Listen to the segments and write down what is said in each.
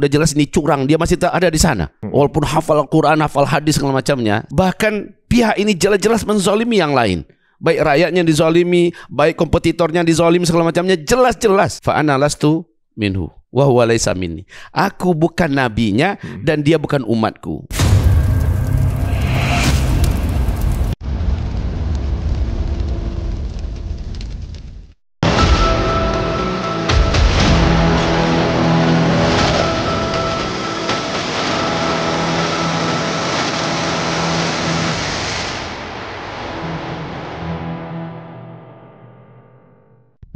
udah jelas ini curang, dia masih ada di sana. Hmm. Walaupun hafal Quran, hafal hadis segala macamnya. Bahkan pihak ini jelas-jelas menzolimi yang lain baik rakyatnya dizolimi, baik kompetitornya dizolimi segala macamnya jelas-jelas. faanalas minhu wa huwa laisa minni. Aku bukan nabinya hmm. dan dia bukan umatku.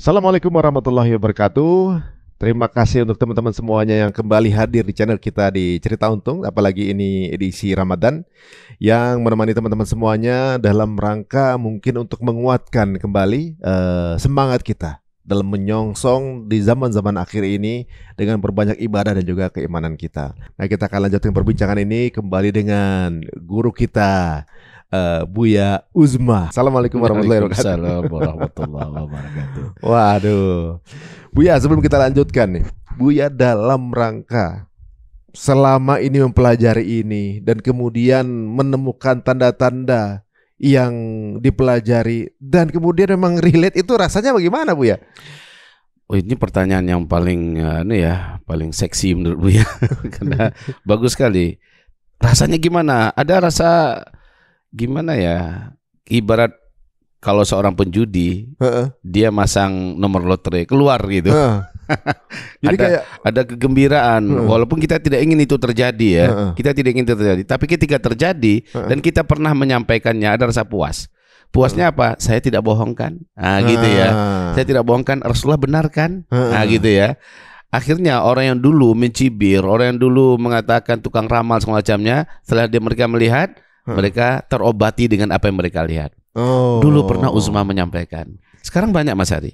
Assalamualaikum warahmatullahi wabarakatuh. Terima kasih untuk teman-teman semuanya yang kembali hadir di channel kita di Cerita Untung, apalagi ini edisi Ramadan yang menemani teman-teman semuanya dalam rangka mungkin untuk menguatkan kembali uh, semangat kita dalam menyongsong di zaman-zaman akhir ini dengan berbanyak ibadah dan juga keimanan kita. Nah, kita akan lanjutkan perbincangan ini kembali dengan guru kita uh, Buya Uzma. Assalamualaikum warahmatullahi wabarakatuh. Assalamualaikum warahmatullahi wabarakatuh. Waduh. Buya, sebelum kita lanjutkan nih. Buya dalam rangka selama ini mempelajari ini dan kemudian menemukan tanda-tanda yang dipelajari dan kemudian memang relate itu rasanya bagaimana Bu ya? Oh, ini pertanyaan yang paling ini eh, anu ya, paling seksi menurut Bu ya. Karena bagus sekali. Rasanya gimana? Ada rasa gimana ya ibarat kalau seorang penjudi uh-uh. dia masang nomor lotre keluar gitu. Uh. Jadi ada kayak, ada kegembiraan uh. walaupun kita tidak ingin itu terjadi ya. Uh. Kita tidak ingin itu terjadi, tapi ketika terjadi uh. dan kita pernah menyampaikannya ada rasa puas. Puasnya apa? Saya tidak bohongkan. Nah, gitu ya. Ah. Saya tidak bohongkan. Rasulullah benarkan. Nah, gitu ya. Akhirnya orang yang dulu mencibir, orang yang dulu mengatakan tukang ramal semacamnya, setelah dia mereka melihat Hmm. Mereka terobati dengan apa yang mereka lihat. Oh. Dulu pernah Uzma menyampaikan. Sekarang banyak Mas Hadi.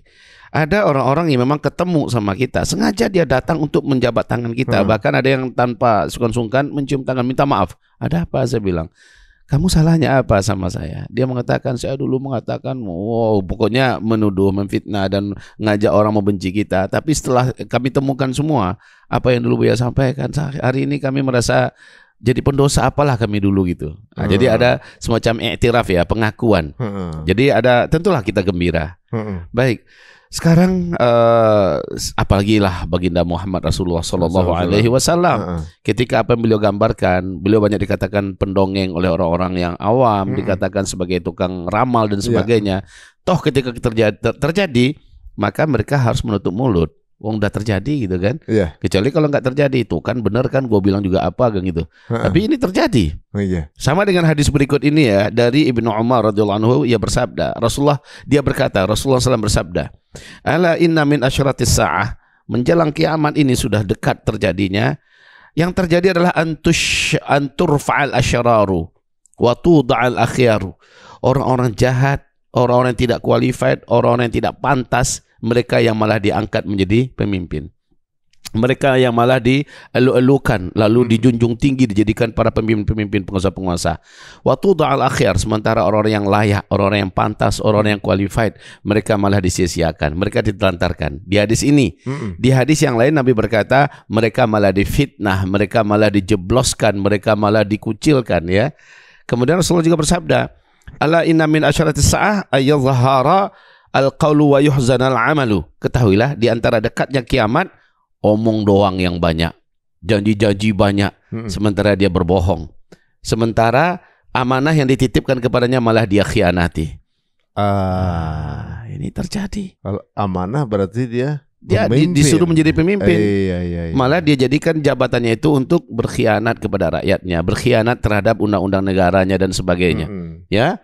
Ada orang-orang yang memang ketemu sama kita, sengaja dia datang untuk menjabat tangan kita. Hmm. Bahkan ada yang tanpa sungkan-sungkan mencium tangan minta maaf. Ada apa saya bilang? Kamu salahnya apa sama saya? Dia mengatakan saya dulu mengatakan, wow, pokoknya menuduh, memfitnah dan ngajak orang membenci kita. Tapi setelah kami temukan semua apa yang dulu saya sampaikan, hari ini kami merasa jadi pendosa apalah kami dulu gitu. Nah, hmm. Jadi ah. ada semacam iktiraf ya, pengakuan. Hmm. Jadi ada tentulah kita gembira. Hmm. Baik. Sekarang uh, apalagi lah baginda Muhammad Rasulullah Shallallahu Alaihi Wasallam ah, ah. ketika apa yang beliau gambarkan, beliau banyak dikatakan pendongeng oleh orang-orang yang awam, hmm. dikatakan sebagai tukang ramal dan iya. sebagainya. Yeah. Toh ketika terjadi, terjadi maka mereka harus menutup mulut. Wong udah terjadi gitu kan. Iya. Kecuali kalau nggak terjadi itu kan benar kan gue bilang juga apa geng kan gitu. Ha-ha. Tapi ini terjadi. Oh, iya. Sama dengan hadis berikut ini ya dari Ibnu Umar radhiyallahu anhu ia bersabda, Rasulullah dia berkata, Rasulullah SAW bersabda, "Ala inna min asyratis sa'ah." Menjelang kiamat ini sudah dekat terjadinya. Yang terjadi adalah antush anturfa'al asyararu wa tuda'al akhyaru. Orang-orang jahat, orang-orang yang tidak qualified, orang-orang yang tidak pantas mereka yang malah diangkat menjadi pemimpin mereka yang malah dielu-elukan lalu hmm. dijunjung tinggi dijadikan para pemimpin-pemimpin penguasa-penguasa. Waktu doa akhir sementara orang-orang yang layak, orang-orang yang pantas, orang-orang yang qualified, mereka malah disia-siakan, mereka ditelantarkan. Di hadis ini, hmm. di hadis yang lain Nabi berkata, mereka malah difitnah, mereka malah dijebloskan, mereka malah dikucilkan ya. Kemudian Rasulullah juga bersabda, Allah inna min asyaratis sa'ah ayyadhhara Al-qawlu wa yuhzanal amalu. Ketahuilah di antara dekatnya kiamat, omong doang yang banyak. Janji-janji banyak. Hmm. Sementara dia berbohong. Sementara amanah yang dititipkan kepadanya malah dia khianati. Ah, ini terjadi. Kalau amanah berarti dia dia pemimpin. disuruh menjadi pemimpin. Eh, iya, iya, iya. Malah dia jadikan jabatannya itu untuk berkhianat kepada rakyatnya, berkhianat terhadap undang-undang negaranya dan sebagainya. -hmm. Ya.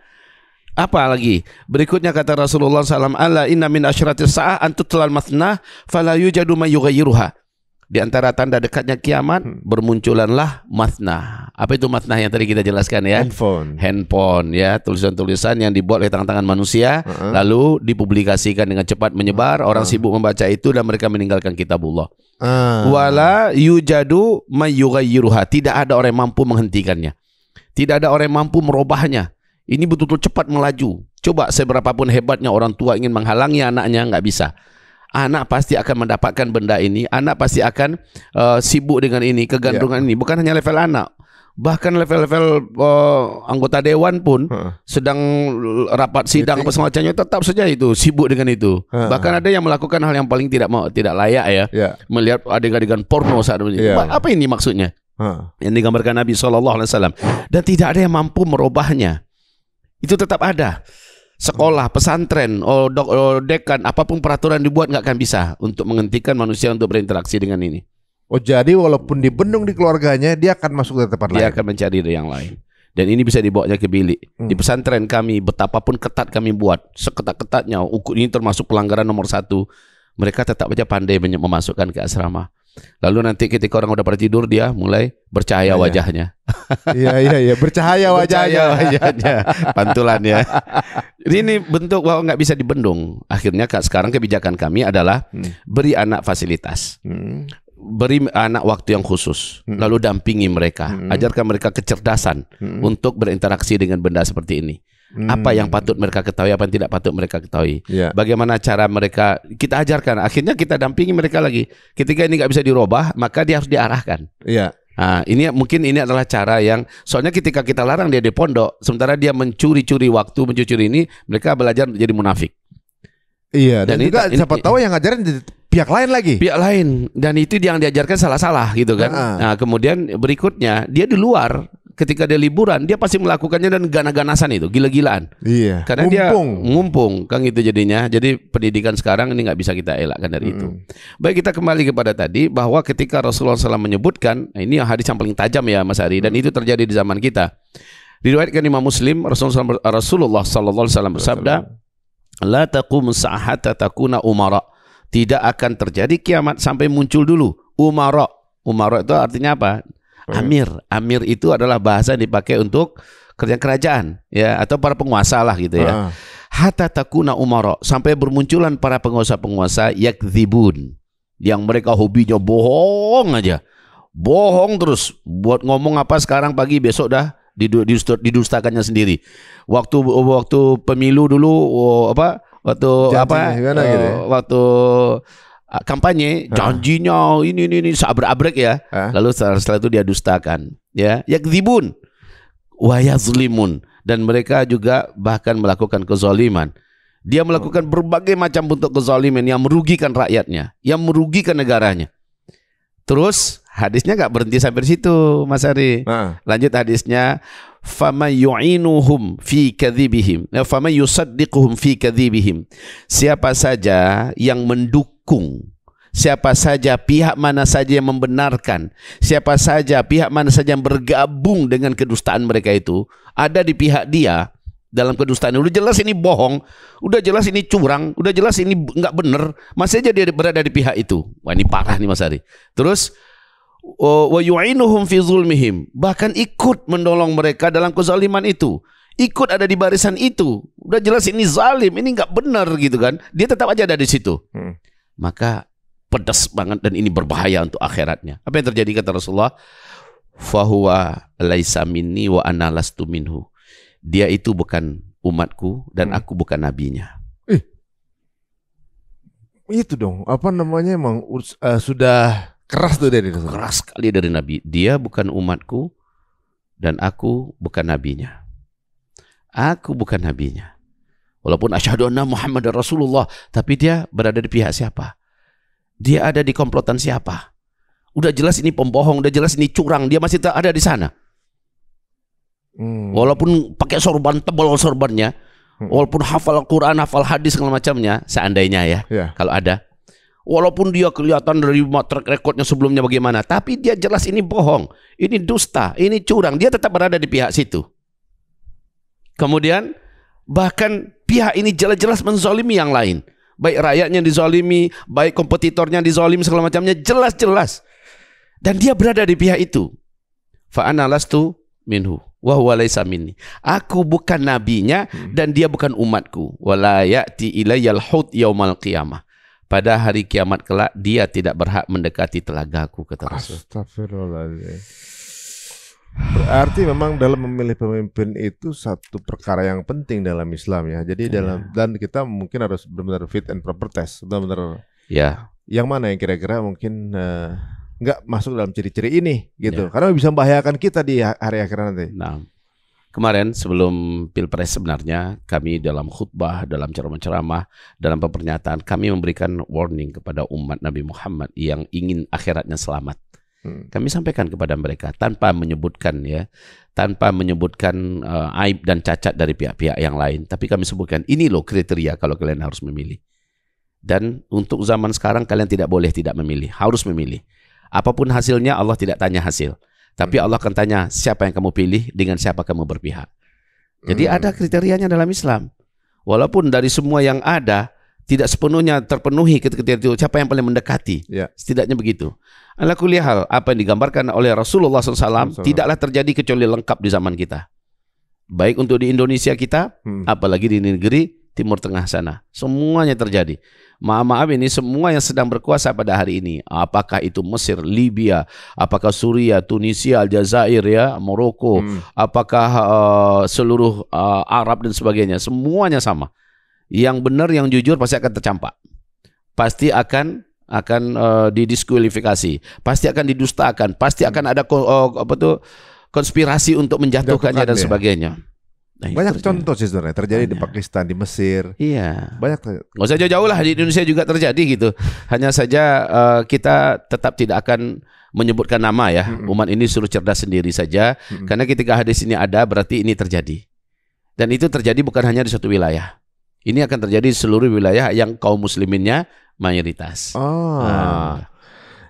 Apa lagi? Berikutnya kata Rasulullah SAW, Allah inna min asyratis sa'ah antutlal matnah fala yujadu yiruha. Di antara tanda dekatnya kiamat hmm. bermunculanlah matnah. Apa itu matnah yang tadi kita jelaskan ya? Handphone. Handphone ya, tulisan-tulisan yang dibuat oleh tangan-tangan manusia uh-huh. lalu dipublikasikan dengan cepat menyebar, uh-huh. orang uh-uh. sibuk membaca itu dan mereka meninggalkan kitabullah. Uh-huh. Wala yujadu yiruha. Tidak ada orang yang mampu menghentikannya. Tidak ada orang yang mampu merubahnya. Ini betul-betul cepat melaju. Coba seberapapun hebatnya orang tua ingin menghalangi anaknya, nggak bisa. Anak pasti akan mendapatkan benda ini. Anak pasti akan uh, sibuk dengan ini, kegantungan yeah. ini. Bukan hanya level anak, bahkan level-level uh, anggota dewan pun huh. sedang rapat sidang apa semacamnya tetap saja itu sibuk dengan itu huh. bahkan ada yang melakukan hal yang paling tidak mau tidak layak ya yeah. melihat adegan-adegan porno saat ini yeah. apa ini maksudnya huh. yang digambarkan Nabi Wasallam. dan tidak ada yang mampu merubahnya itu tetap ada sekolah, pesantren, oh, dok, oh, dekan, apapun peraturan dibuat nggak akan bisa untuk menghentikan manusia untuk berinteraksi dengan ini. Oh jadi walaupun dibendung di keluarganya dia akan masuk ke tempat dia lain. Dia akan mencari yang lain. Dan ini bisa dibawanya ke bilik. Hmm. Di pesantren kami betapapun ketat kami buat seketat-ketatnya. Ini termasuk pelanggaran nomor satu. Mereka tetap saja pandai memasukkan ke asrama. Lalu nanti ketika orang udah pada tidur dia mulai bercahaya ya, wajahnya. Iya iya iya bercahaya wajahnya. Bercahaya wajahnya. Pantulan ya. ini bentuk bahwa nggak bisa dibendung. Akhirnya kak sekarang kebijakan kami adalah hmm. beri anak fasilitas. Hmm. Beri anak waktu yang khusus, hmm. lalu dampingi mereka, hmm. ajarkan mereka kecerdasan hmm. untuk berinteraksi dengan benda seperti ini. Hmm. Apa yang hmm. patut mereka ketahui, apa yang tidak patut mereka ketahui. Yeah. Bagaimana cara mereka kita ajarkan. Akhirnya kita dampingi mereka lagi. Ketika ini nggak bisa dirubah, maka dia harus diarahkan. Yeah. Nah, ini mungkin ini adalah cara yang soalnya ketika kita larang dia di pondok, sementara dia mencuri-curi waktu, mencuri ini, mereka belajar jadi munafik. Iya, dan, dan juga ini, siapa ini, tahu yang ngajarin pihak lain lagi. Pihak lain dan itu yang diajarkan salah-salah gitu kan. Nah, nah kemudian berikutnya dia di luar ketika dia liburan dia pasti melakukannya dan gana-ganasan itu gila-gilaan. Iya. Karena ngumpung. dia ngumpung kan gitu jadinya. Jadi pendidikan sekarang ini nggak bisa kita elakkan dari hmm. itu. Baik kita kembali kepada tadi bahwa ketika Rasulullah SAW menyebutkan nah ini hadis yang paling tajam ya Mas Ari dan hmm. itu terjadi di zaman kita. Diriwayatkan Imam Muslim Rasulullah Rasulullah Sallallahu bersabda, "La taqum sahat, takuna umara." Tidak akan terjadi kiamat sampai muncul dulu umara. Umarok itu artinya apa? Amir. Amir itu adalah bahasa yang dipakai untuk kerjaan kerajaan ya atau para penguasa lah gitu ya. Uh. Hatta takuna umaro sampai bermunculan para penguasa-penguasa yakzibun yang mereka hobinya bohong aja. Bohong terus buat ngomong apa sekarang pagi besok dah didustakannya sendiri. Waktu waktu pemilu dulu oh, apa waktu Jantinya, apa gimana, gitu ya? Oh, waktu Ah, kampanye ah. janjinya ini ini ini sabrak abrek ya. Ah. Lalu setelah itu dia dustakan, ya. yakzibun, wayazlimun dan mereka juga bahkan melakukan kezaliman. Dia melakukan oh. berbagai macam bentuk kezaliman yang merugikan rakyatnya, yang merugikan negaranya. Terus hadisnya nggak berhenti sampai di situ, Mas Ari. Lanjut hadisnya fama yu'inuhum fi kadhibihim. Eh, fama yusaddiquhum fi kadhibihim. Siapa saja yang mendukung mendukung siapa saja pihak mana saja yang membenarkan, siapa saja pihak mana saja yang bergabung dengan kedustaan mereka itu ada di pihak dia dalam kedustaan. Udah jelas ini bohong, udah jelas ini curang, udah jelas ini nggak benar, masih aja dia berada di pihak itu. Wah ini parah nih Mas Ari. Terus wa yu'inuhum fi zulmihim, bahkan ikut mendolong mereka dalam kezaliman itu. Ikut ada di barisan itu. Udah jelas ini zalim, ini nggak benar gitu kan. Dia tetap aja ada di situ. Hmm maka pedas banget dan ini berbahaya untuk akhiratnya. Apa yang terjadi kata Rasulullah? Fahuwa laisa minni wa analastu minhu. Dia itu bukan umatku dan hmm. aku bukan nabinya. Eh. Itu dong, apa namanya emang uh, sudah keras tuh dari Rasulullah. Keras sekali dari Nabi. Dia bukan umatku dan aku bukan nabinya. Aku bukan nabinya. Walaupun asyhadu anna Muhammad Rasulullah, tapi dia berada di pihak siapa? Dia ada di komplotan siapa? Udah jelas ini pembohong, udah jelas ini curang, dia masih ada di sana. Hmm. Walaupun pakai sorban tebal sorbannya, hmm. walaupun hafal Quran, hafal hadis segala macamnya, seandainya ya, ya. kalau ada. Walaupun dia kelihatan dari track recordnya sebelumnya bagaimana, tapi dia jelas ini bohong, ini dusta, ini curang, dia tetap berada di pihak situ. Kemudian Bahkan pihak ini jelas-jelas menzolimi yang lain. Baik rakyatnya dizolimi, baik kompetitornya dizolimi, segala macamnya jelas-jelas. Dan dia berada di pihak itu. Fa'ana lastu minhu Aku bukan nabinya hmm. dan dia bukan umatku. Wala yaumal qiyamah. Pada hari kiamat kelak dia tidak berhak mendekati telagaku kata Rasul. Berarti memang dalam memilih pemimpin itu satu perkara yang penting dalam Islam ya. Jadi iya. dalam yeah. dan kita mungkin harus benar-benar fit and proper test, benar-benar. Ya. Yang mana yang kira-kira mungkin uh, nggak masuk dalam ciri-ciri ini gitu. Yeah. Karena bisa membahayakan kita di hari akhir nanti. Nah. Kemarin sebelum Pilpres sebenarnya kami dalam khutbah, dalam ceramah-ceramah, dalam pernyataan kami memberikan warning kepada umat Nabi Muhammad yang ingin akhiratnya selamat. Hmm. Kami sampaikan kepada mereka tanpa menyebutkan ya, tanpa menyebutkan uh, aib dan cacat dari pihak-pihak yang lain, tapi kami sebutkan ini loh kriteria kalau kalian harus memilih. Dan untuk zaman sekarang kalian tidak boleh tidak memilih, harus memilih. Apapun hasilnya Allah tidak tanya hasil, tapi hmm. Allah akan tanya siapa yang kamu pilih dengan siapa kamu berpihak. Jadi hmm. ada kriterianya dalam Islam. Walaupun dari semua yang ada tidak sepenuhnya terpenuhi ketika itu siapa yang paling mendekati ya. setidaknya begitu ala kuliah hal apa yang digambarkan oleh Rasulullah SAW, SAW tidaklah terjadi kecuali lengkap di zaman kita baik untuk di Indonesia kita hmm. apalagi di negeri Timur Tengah sana semuanya terjadi maaf maaf ini semua yang sedang berkuasa pada hari ini apakah itu Mesir Libya apakah Suriah Tunisia Aljazair ya Maroko hmm. apakah uh, seluruh uh, Arab dan sebagainya semuanya sama yang benar yang jujur pasti akan tercampak pasti akan akan uh, didiskualifikasi pasti akan didustakan pasti akan ada uh, apa tuh konspirasi untuk menjatuhkannya dan sebagainya Nah, banyak contoh sih sebenarnya terjadi banyak. di Pakistan, di Mesir. Iya. Banyak. Gak usah jauh-jauh lah di Indonesia juga terjadi gitu. Hanya saja uh, kita tetap tidak akan menyebutkan nama ya. Mm hmm Umat ini suruh cerdas sendiri saja. Mm hmm Karena ketika hadis ini ada berarti ini terjadi. Dan itu terjadi bukan hanya di satu wilayah. Ini akan terjadi di seluruh wilayah yang kaum musliminnya mayoritas. Oh. Nah.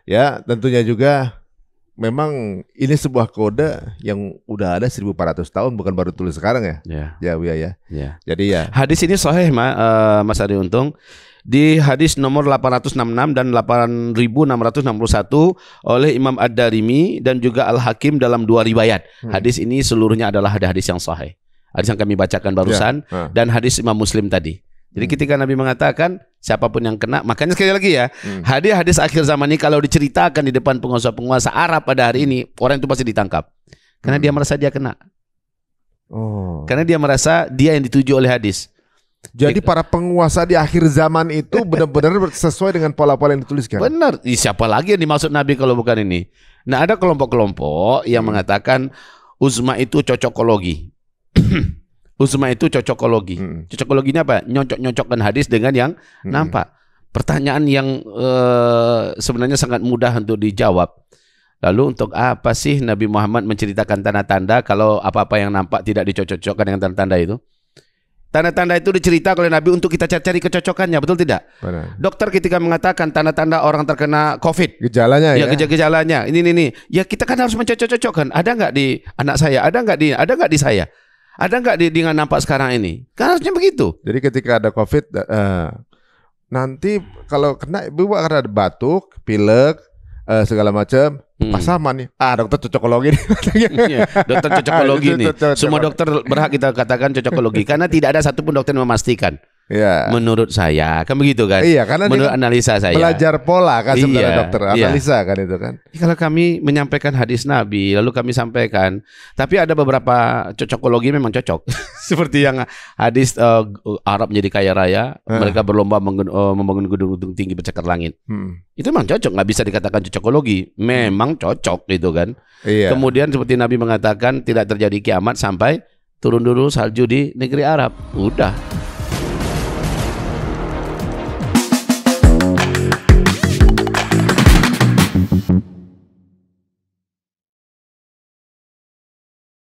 Ya, tentunya juga memang ini sebuah kode yang udah ada 1400 tahun bukan baru tulis sekarang ya. Ya, Ya, ya, ya. Jadi ya. Hadis ini sahih Ma, uh, Mas Adi Untung di hadis nomor 866 dan 8661 oleh Imam Ad-Darimi dan juga Al-Hakim dalam dua riwayat. Hmm. Hadis ini seluruhnya adalah hadis yang sahih hadis yang kami bacakan barusan ya, ya. dan hadis Imam Muslim tadi. Jadi hmm. ketika Nabi mengatakan siapapun yang kena, makanya sekali lagi ya, hmm. hadis-hadis akhir zaman ini kalau diceritakan di depan penguasa-penguasa Arab pada hari ini, orang itu pasti ditangkap. Karena hmm. dia merasa dia kena. Oh. Karena dia merasa dia yang dituju oleh hadis. Jadi para penguasa di akhir zaman itu benar-benar sesuai dengan pola-pola yang dituliskan. Benar. Siapa lagi yang dimaksud Nabi kalau bukan ini? Nah, ada kelompok-kelompok yang mengatakan uzma itu cocokologi. Usma itu cocokologi. Hmm. Cocokologinya apa? Nyocok-nyocokkan hadis dengan yang hmm. nampak. Pertanyaan yang uh, sebenarnya sangat mudah untuk dijawab. Lalu untuk apa sih Nabi Muhammad menceritakan tanda-tanda kalau apa-apa yang nampak tidak dicocok-cocokkan dengan tanda-tanda itu? Tanda-tanda itu dicerita oleh Nabi untuk kita cari kecocokannya, betul tidak? Benar. Dokter ketika mengatakan tanda-tanda orang terkena COVID, gejalanya ya, ya. gejala-gejalanya, ini ini ini, ya kita kan harus mencocok-cocokkan. Ada nggak di anak saya? Ada nggak di? Ada nggak di saya? Ada nggak di dengan nampak sekarang ini? Kan harusnya begitu. Jadi ketika ada COVID, uh, nanti kalau kena ibu karena ada batuk, pilek, uh, segala macam, hmm. pas sama nih. Ah dokter cocokologi nih. Iya, dokter cocokologi nih. Semua dokter berhak kita katakan cocokologi karena tidak ada satupun dokter yang memastikan. Ya. Menurut saya kan begitu kan? Iya, karena menurut analisa saya. Belajar pola kan iya, sebenarnya iya, dokter, analisa iya. kan itu kan. Iya, kalau kami menyampaikan hadis Nabi, lalu kami sampaikan, tapi ada beberapa cocokologi memang cocok. Seperti yang hadis uh, Arab menjadi kaya raya, uh. mereka berlomba eh, membangun gedung-gedung tinggi bercakar langit. Hmm. Itu memang cocok, nggak bisa dikatakan cocokologi. Memang cocok gitu kan. Iya. Kemudian seperti Nabi mengatakan tidak terjadi kiamat sampai turun dulu salju di negeri Arab. Udah.